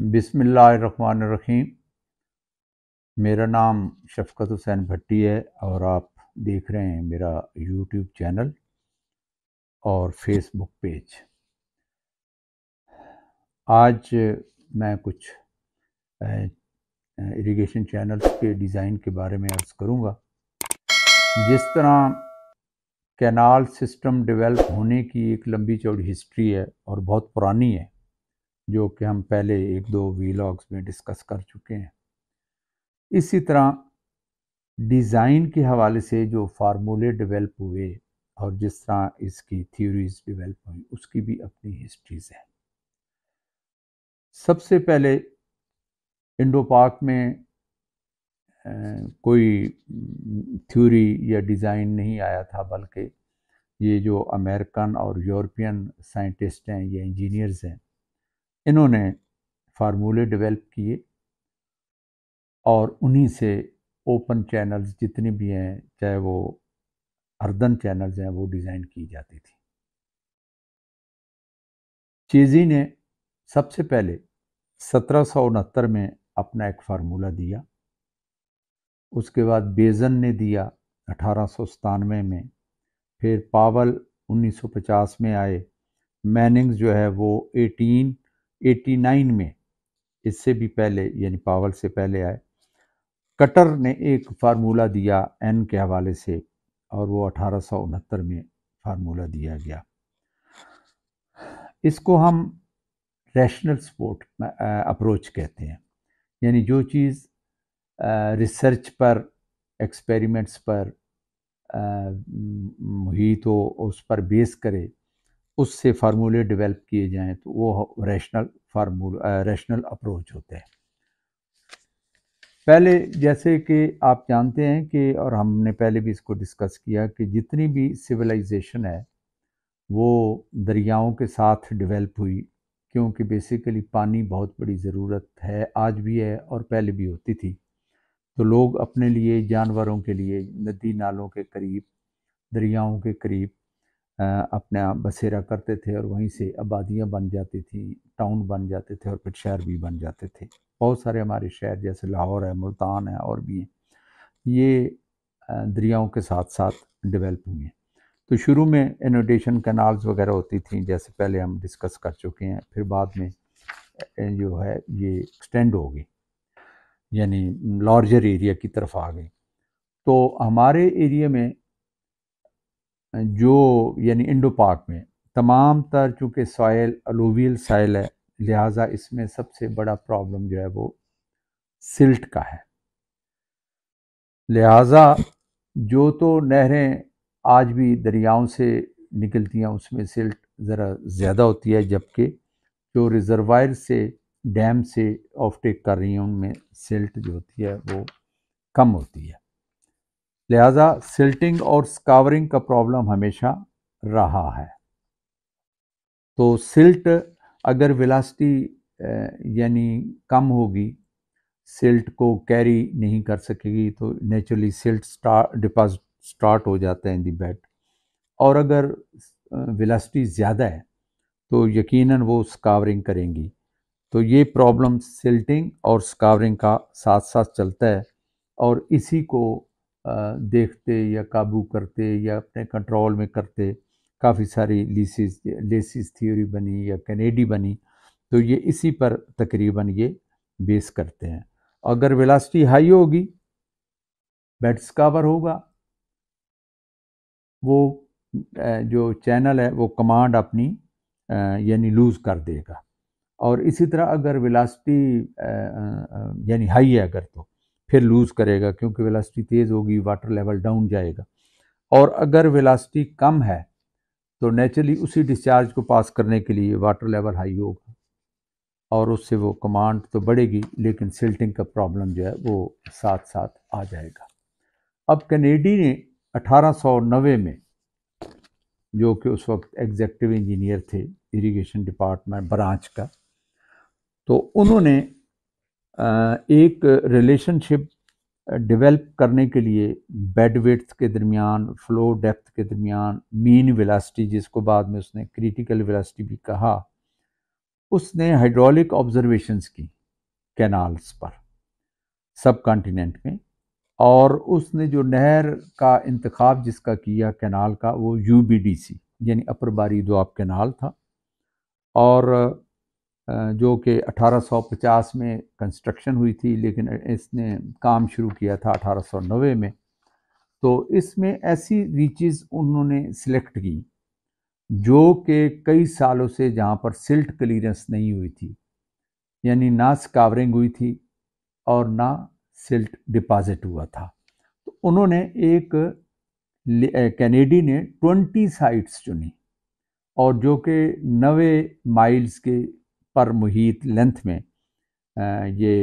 बिसमीम मेरा नाम शफकत हुसैन भट्टी है और आप देख रहे हैं मेरा यूट्यूब चैनल और फेसबुक पेज आज मैं कुछ इरिगेशन चैनल के डिज़ाइन के बारे में अर्ज़ करूँगा जिस तरह कैनाल सिस्टम डेवलप होने की एक लंबी चौड़ी हिस्ट्री है और बहुत पुरानी है जो कि हम पहले एक दो वीलॉग्स में डिस्कस कर चुके हैं इसी तरह डिज़ाइन के हवाले से जो फार्मूले डेवलप हुए और जिस तरह इसकी थ्योरीज डेवलप हुई उसकी भी अपनी हिस्ट्रीज है सबसे पहले इंडो पाक में कोई थ्योरी या डिज़ाइन नहीं आया था बल्कि ये जो अमेरिकन और यूरोपियन साइंटिस्ट हैं या इंजीनियर्स हैं इन्होंने फार्मूले डेवलप किए और उन्हीं से ओपन चैनल्स जितने भी हैं चाहे वो अर्दन चैनल्स हैं वो डिज़ाइन की जाती थी चेजी ने सबसे पहले सत्रह में अपना एक फार्मूला दिया उसके बाद बेजन ने दिया अठारह में फिर पावल 1950 में आए मैनिंग्स जो है वो 1889 में इससे भी पहले यानी पावल से पहले आए कटर ने एक फार्मूला दिया एन के हवाले से और वो अठारह में फार्मूला दिया गया इसको हम रैशनल स्पोर्ट अप्रोच कहते हैं यानी जो चीज़ रिसर्च पर एक्सपेरिमेंट्स पर मुहित हो उस पर बेस करे उससे फार्मूले डेवलप किए जाएं तो वो रैशनल फार्मूल रैशनल अप्रोच होते हैं पहले जैसे कि आप जानते हैं कि और हमने पहले भी इसको डिस्कस किया कि जितनी भी सिविलाइजेशन है वो दरियाओं के साथ डेवलप हुई क्योंकि बेसिकली पानी बहुत बड़ी ज़रूरत है आज भी है और पहले भी होती थी तो लोग अपने लिए जानवरों के लिए नदी नालों के करीब दरियाओं के करीब अपना बसेरा करते थे और वहीं से आबादियाँ बन जाती थी टाउन बन जाते थे और फिर शहर भी बन जाते थे बहुत सारे हमारे शहर जैसे लाहौर है मुल्तान है और भी हैं ये दरियाओं के साथ साथ डेवलप हुए हैं तो शुरू में इनोडेशन कैनाल्स वगैरह होती थी जैसे पहले हम डिस्कस कर चुके हैं फिर बाद में जो है ये एक्सटेंड हो गई यानी लार्जर एरिया की तरफ आ गई तो हमारे एरिया में जो यानी इंडो पाक में तमाम तर चूँकि साइल अलोवियल साइल है लिहाजा इसमें सबसे बड़ा प्रॉब्लम जो है वो सिल्ट का है लिहाजा जो तो नहरें आज भी दरियाओं से निकलती हैं उसमें सिल्ट ज़रा ज़्यादा होती है जबकि जो रिजर्वायर से डैम से ऑफटेक कर रही हैं उनमें सिल्ट जो होती है वो कम होती है लिहाजा सिल्टिंग और स्कावरिंग का प्रॉब्लम हमेशा रहा है तो सिल्ट अगर विलासटी यानी कम होगी सिल्ट को कैरी नहीं कर सकेगी तो नेचुरली सिल्ट डिपॉजिट स्टार्ट हो जाता है इन दी बैट और अगर विलासटी ज़्यादा है तो यकीनन वो स्कावरिंग करेंगी तो ये प्रॉब्लम सिल्टिंग और स्कावरिंग का साथ साथ चलता है और इसी को देखते या काबू करते या अपने कंट्रोल में करते काफ़ी सारी लीसिस लेसिस थ्योरी बनी या कैनेडी बनी तो ये इसी पर तकरीबन ये बेस करते हैं अगर वेलासिटी हाई होगी बेड्स कावर होगा वो जो चैनल है वो कमांड अपनी यानी लूज़ कर देगा और इसी तरह अगर वेलासिटी यानी हाई है अगर तो फिर लूज़ करेगा क्योंकि वेलासिटी तेज़ होगी वाटर लेवल डाउन जाएगा और अगर वेलासिटी कम है तो नेचुरली उसी डिस्चार्ज को पास करने के लिए वाटर लेवल हाई होगा और उससे वो कमांड तो बढ़ेगी लेकिन सिल्टिंग का प्रॉब्लम जो है वो साथ साथ आ जाएगा अब कनेडी ने 1890 में जो कि उस वक्त एग्जेक्टिव इंजीनियर थे इरिगेशन डिपार्टमेंट ब्रांच का तो उन्होंने एक रिलेशनशिप डेवलप करने के लिए बेड वेट्स के दरमियान फ्लो डेप्थ के दरमियान मीन वेलासिटी जिसको बाद में उसने क्रिटिकल वेलासिटी भी कहा उसने हाइड्रोलिक ऑब्जर्वेशंस की कैनाल्स पर सब कॉन्टिनेंट में और उसने जो नहर का इंतखब जिसका किया कैनाल का वो यू बी डी सी यानी अपर बारी दुआब कैनाल था और जो कि 1850 में कंस्ट्रक्शन हुई थी लेकिन इसने काम शुरू किया था 1890 में तो इसमें ऐसी रीचेस उन्होंने सिलेक्ट की जो कि कई सालों से जहाँ पर सिल्ट क्लियरेंस नहीं हुई थी यानी ना स्कावरिंग हुई थी और ना सिल्ट डिपॉजिट हुआ था तो उन्होंने एक कैनेडी ने 20 साइट्स चुनी और जो कि नवे माइल्स के पर मुहित लेंथ में ये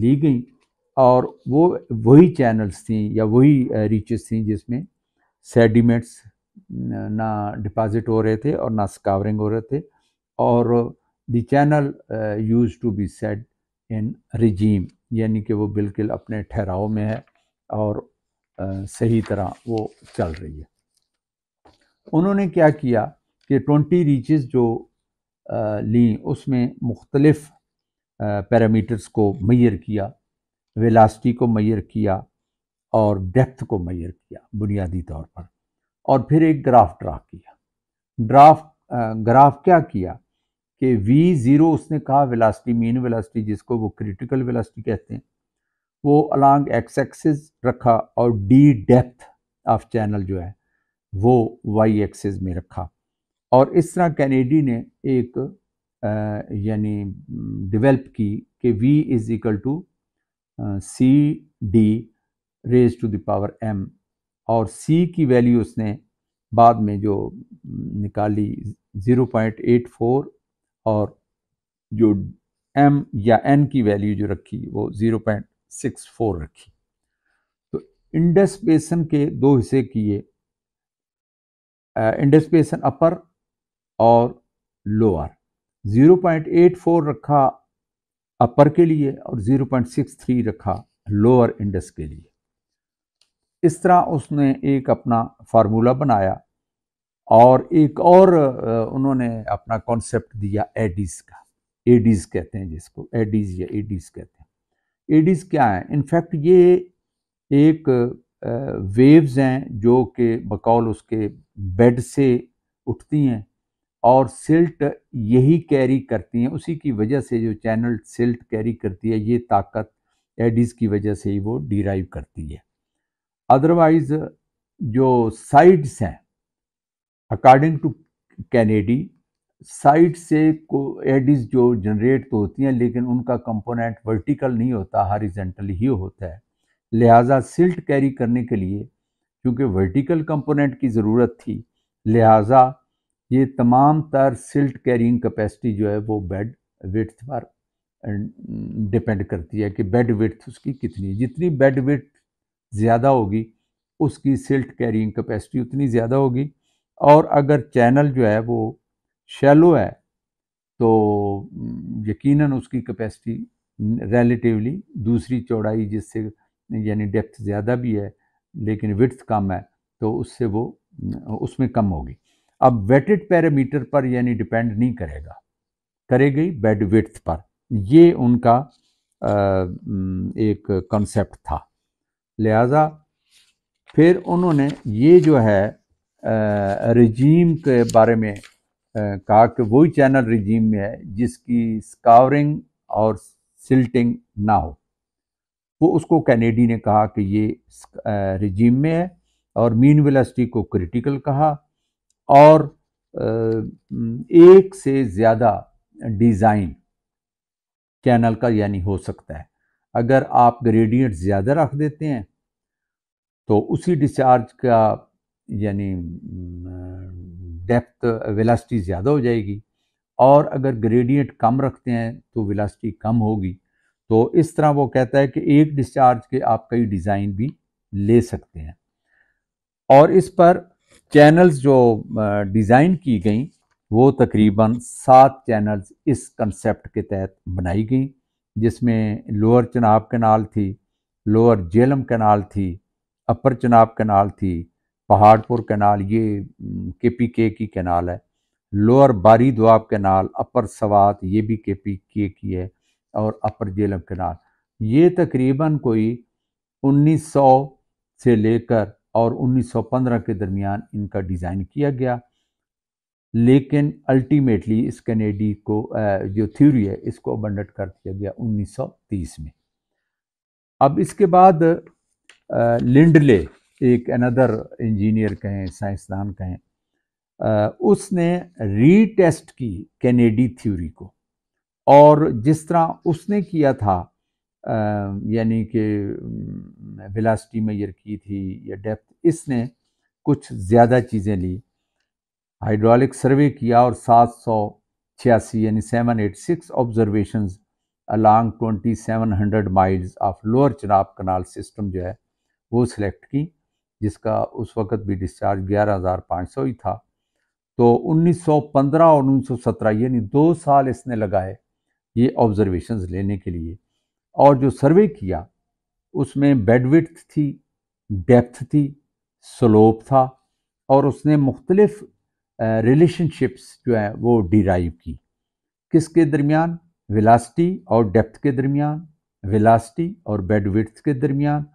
ली गई और वो वही चैनल्स थी या वही रीचेस थी जिसमें सेडिमेंट्स ना डिपॉजिट हो रहे थे और ना स्कावरिंग हो रहे थे और the channel used to be set in regime यानी कि वो बिल्कुल अपने ठहराव में है और सही तरह वो चल रही है उन्होंने क्या किया कि 20 रीचेस जो ली उसमें मुख्तलफ़ पैरामीटर्स को मैर किया वेलासिटी को मैर किया और डेप्थ को मैर किया बुनियादी तौर पर और फिर एक ग्राफ ड्रा किया ड्राफ ग्राफ क्या किया कि वी ज़ीरो उसने कहा वेलासिटी मीन वेलासिटी जिसको वो क्रिटिकल वेलासिटी कहते हैं वो अलॉन्ग एक्स एक्सिस रखा और डी डेप्थ ऑफ चैनल जो है वो वाई एक्सिस में रखा और इस तरह कैनेडी ने एक यानी डिवेल्प की कि v is equal to C D raise to the power M और c की वैल्यू उसने बाद में जो निकाली 0.84 और जो m या n की वैल्यू जो रखी वो 0.64 रखी तो इंडस बेसन के दो हिस्से किए इंडस बेसन अपर और लोअर 0.84 रखा अपर के लिए और 0.63 रखा लोअर इंडस के लिए इस तरह उसने एक अपना फार्मूला बनाया और एक और उन्होंने अपना कॉन्सेप्ट दिया एडीज का एडीज कहते हैं जिसको एडीज या एडीज कहते हैं एडीज क्या है इनफैक्ट ये एक वेव्स हैं जो कि बकौल उसके बेड से उठती हैं और सिल्ट यही कैरी करती हैं उसी की वजह से जो चैनल सिल्ट कैरी करती है ये ताकत एडिस की वजह से ही वो डिराइव करती है अदरवाइज़ जो साइड्स हैं अकॉर्डिंग टू कैनेडी साइड से को एडिस जो जनरेट तो होती हैं लेकिन उनका कंपोनेंट वर्टिकल नहीं होता हॉरिजेंटल ही होता है लिहाजा सिल्ट कैरी करने के लिए क्योंकि वर्टिकल कंपोनेंट की ज़रूरत थी लिहाजा ये तमाम तर सिल्ट कैरिंग कैपेसिटी जो है वो बेड विथ पर डिपेंड अं, करती है कि बेड विथ उसकी कितनी है जितनी बेड विथ ज़्यादा होगी उसकी सिल्ट कैरिंग कैपेसिटी उतनी ज़्यादा होगी और अगर चैनल जो है वो शैलो है तो अं, यकीनन उसकी कैपेसिटी रिलेटिवली दूसरी चौड़ाई जिससे यानी डेप्थ ज़्यादा भी है लेकिन विड्थ कम है तो उससे वो अं, उसमें कम होगी अब वेटेड पैरामीटर पर यानी डिपेंड नहीं करेगा करेगी बेड विथ पर ये उनका आ, एक कंसेप्ट था लिहाजा फिर उन्होंने ये जो है रिजीम रजीम के बारे में आ, कहा कि वही चैनल रजीम में है जिसकी स्कावरिंग और सिल्टिंग ना हो वो उसको कैनेडी ने कहा कि ये रजीम में है और मीन वेलासिटी को क्रिटिकल कहा और एक से ज़्यादा डिज़ाइन कैनल का यानी हो सकता है अगर आप ग्रेडियंट ज़्यादा रख देते हैं तो उसी डिस्चार्ज का यानी डेप्थ वेलासिटी ज़्यादा हो जाएगी और अगर ग्रेडियंट कम रखते हैं तो वेलासिटी कम होगी तो इस तरह वो कहता है कि एक डिस्चार्ज के आप कई डिज़ाइन भी ले सकते हैं और इस पर चैनल्स जो डिज़ाइन की गई वो तकरीबन सात चैनल्स इस कंसेप्ट के तहत बनाई गई जिसमें लोअर चनाब कनाल थी लोअर जेलम कनाल थी अपर चनाब कनाल थी पहाड़पुर कनाल ये के पी के की कनाल है लोअर बारी दुआब कनाल अपर सवात ये भी के पी के की है और अपर जेलम कनाल ये तकरीबन कोई 1900 से लेकर और 1915 के दरमियान इनका डिज़ाइन किया गया लेकिन अल्टीमेटली इस कैनेडी को जो थ्योरी है इसको अबंडट कर दिया गया 1930 में अब इसके बाद लिंडले एक अनदर इंजीनियर कहें साइंसदान कहें उसने रीटेस्ट की कैनेडी थ्योरी को और जिस तरह उसने किया था यानी कि वेलासिटी मैयर की थी या डेप्थ इसने कुछ ज़्यादा चीज़ें ली हाइड्रोलिक सर्वे किया और सात सौ छियासी यानी seven eight six observation along twenty seven hundred miles of lower Chenab canal system जो है वो सिलेक्ट की जिसका उस वक़्त भी डिस्चार्ज ग्यारह हज़ार पाँच सौ ही था तो उन्नीस सौ पंद्रह और उन्नीस सौ सत्रह यानी दो साल इसने लगाए ये ऑब्ज़रवेशन लेने के लिए और जो सर्वे किया उसमें बेडविथ थी डेप्थ थी स्लोप था और उसने मुख्तलफ़ रिलेशनशिप्स जो है वो डिराइव की किसके दरमियान विलासटी और डेप्थ के दरमियान विलासटी और बेडविथ के दरमियान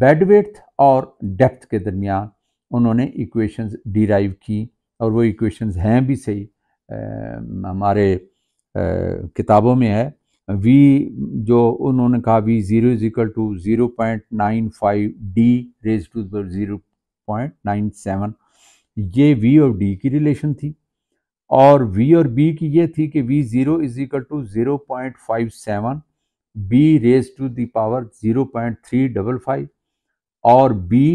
बेडविथ और डेप्थ के दरमियान उन्होंने इक्वेशंस डिराइव की और वो इक्वेशंस हैं भी सही आ, हमारे आ, किताबों में है वी जो उन्होंने कहा V zero is equal to zero point nine five D raise to zero point nine seven ये वी और डी की रिलेशन थी और वी और बी की ये थी कि V zero is equal to zero point five seven B raise to the power zero point three double five और बी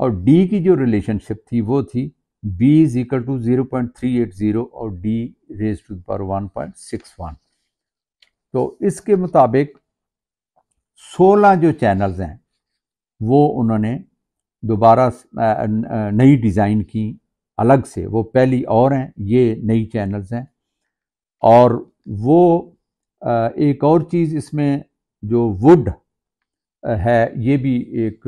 और डी की जो रिलेशनशिप थी वो थी B is equal to zero point three eight zero और D raise to the power one point six one तो इसके मुताबिक 16 जो चैनल्स हैं वो उन्होंने दोबारा नई डिज़ाइन की अलग से वो पहली और हैं ये नई चैनल्स हैं और वो एक और चीज़ इसमें जो वुड है ये भी एक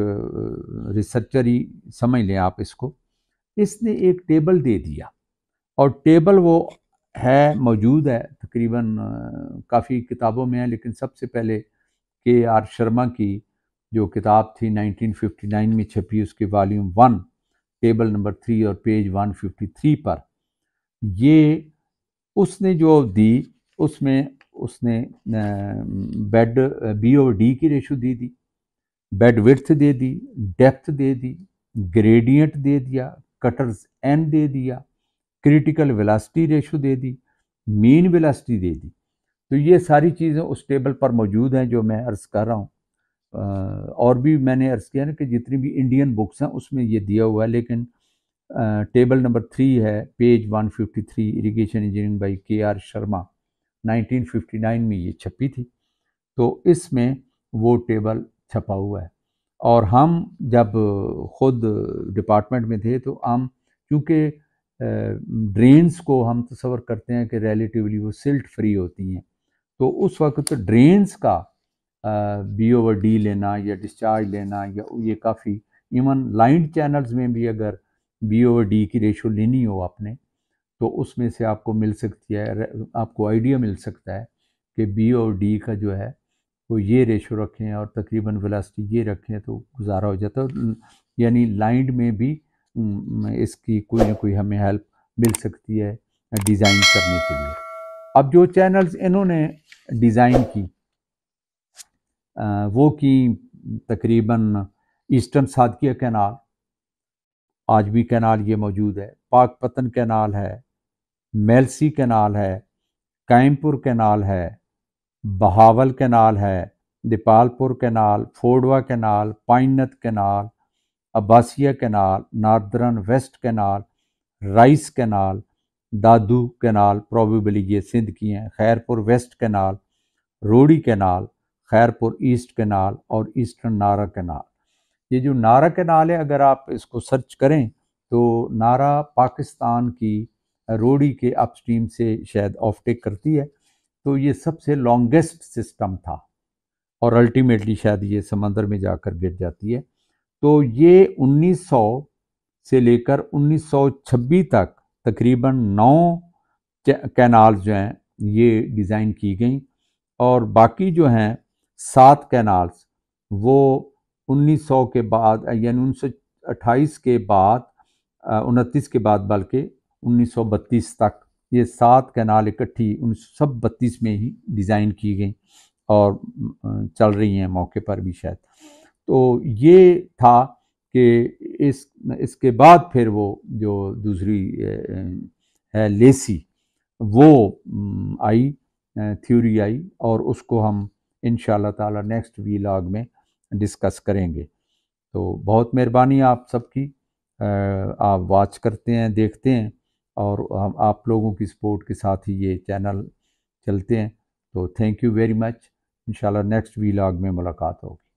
रिसर्चर ही समझ लें आप इसको इसने एक टेबल दे दिया और टेबल वो है मौजूद है तकरीबन काफ़ी किताबों में है लेकिन सबसे पहले के आर शर्मा की जो किताब थी 1959 में छपी उसके volume one table number three और पेज 153 पर ये उसने जो दी उसमें उसने बेड बी और डी की रेशो दे दी बेड विर्थ दे दी डेप्थ दे दी ग्रेडियंट दे दिया कटर्स एन दे दिया क्रिटिकल वेलासिटी रेशो दे दी मीन वेलासिटी दे दी तो ये सारी चीज़ें उस टेबल पर मौजूद हैं जो मैं अर्ज़ कर रहा हूँ और भी मैंने अर्ज़ किया ना कि जितनी भी इंडियन बुक्स हैं उसमें ये दिया हुआ है लेकिन आ, टेबल नंबर थ्री है page 153 irrigation engineering by K R Sharma 1959 में ये छपी थी तो इसमें वो टेबल छपा हुआ है और हम जब खुद डिपार्टमेंट में थे तो हम क्योंकि ड्रेन्स को हम तस्वर करते हैं कि रिलेटिवली वो सिल्ट फ्री होती हैं तो उस वक्त ड्रेन्स का बी ओवर डी लेना या डिस्चार्ज लेना या ये काफ़ी इवन लाइंड चैनल्स में भी अगर बी ओवर डी की रेशो लेनी हो आपने तो उसमें से आपको मिल सकती है आपको आइडिया मिल सकता है कि बी ओवर डी का जो है वो ये रेशो रखें और तकरीबन वेलासिटी ये रखें तो गुजारा हो जाता है यानी लाइंड में भी इसकी कोई ना कोई हमें हेल्प मिल सकती है डिज़ाइन करने के लिए अब जो चैनल्स इन्होंने डिज़ाइन की वो की तकरीबन ईस्टर्न सादकिया कैनाल आज भी कैनाल ये मौजूद है पाक पतन कैनाल है मेलसी कैनाल है कायमपुर कैनाल है बहावल कैनाल है दीपालपुर कैनाल फोडवा कैनाल पाइनत canal Abbasia canal northern west canal rice canal Dadu canal probably ये सिंध की हैं Khairpur west canal Rohri canal Khairpur east canal और ईस्टर्न नारा कैनाल ये जो नारा कैनाल है अगर आप इसको सर्च करें तो नारा पाकिस्तान की रोड़ी के अपस्ट्रीम से शायद ऑफटेक करती है तो ये सबसे लॉन्गेस्ट सिस्टम था और अल्टीमेटली शायद ये समंदर में जाकर गिर जाती है तो ये 1900 से लेकर 1926 तक तकरीबन नौ कैनाल जो हैं ये डिज़ाइन की गई और बाकी जो हैं सात कैनाल्स वो 1900 के बाद यानी 1928 के बाद उनतीस के बाद बल्कि 1932 तक ये सात कैनाल इकट्ठी उन्नीस सब बत्तीस में ही डिज़ाइन की गई और चल रही हैं मौके पर भी शायद तो ये था कि इस इसके बाद फिर वो जो दूसरी है लेसी वो आई थ्योरी आई और उसको हम इन ताला नेक्स्ट वीलाग में डिस्कस करेंगे तो बहुत मेहरबानी आप सबकी आप वाच करते हैं देखते हैं और हम आप लोगों की सपोर्ट के साथ ही ये चैनल चलते हैं तो thank you very much in next vlog में मुलाकात होगी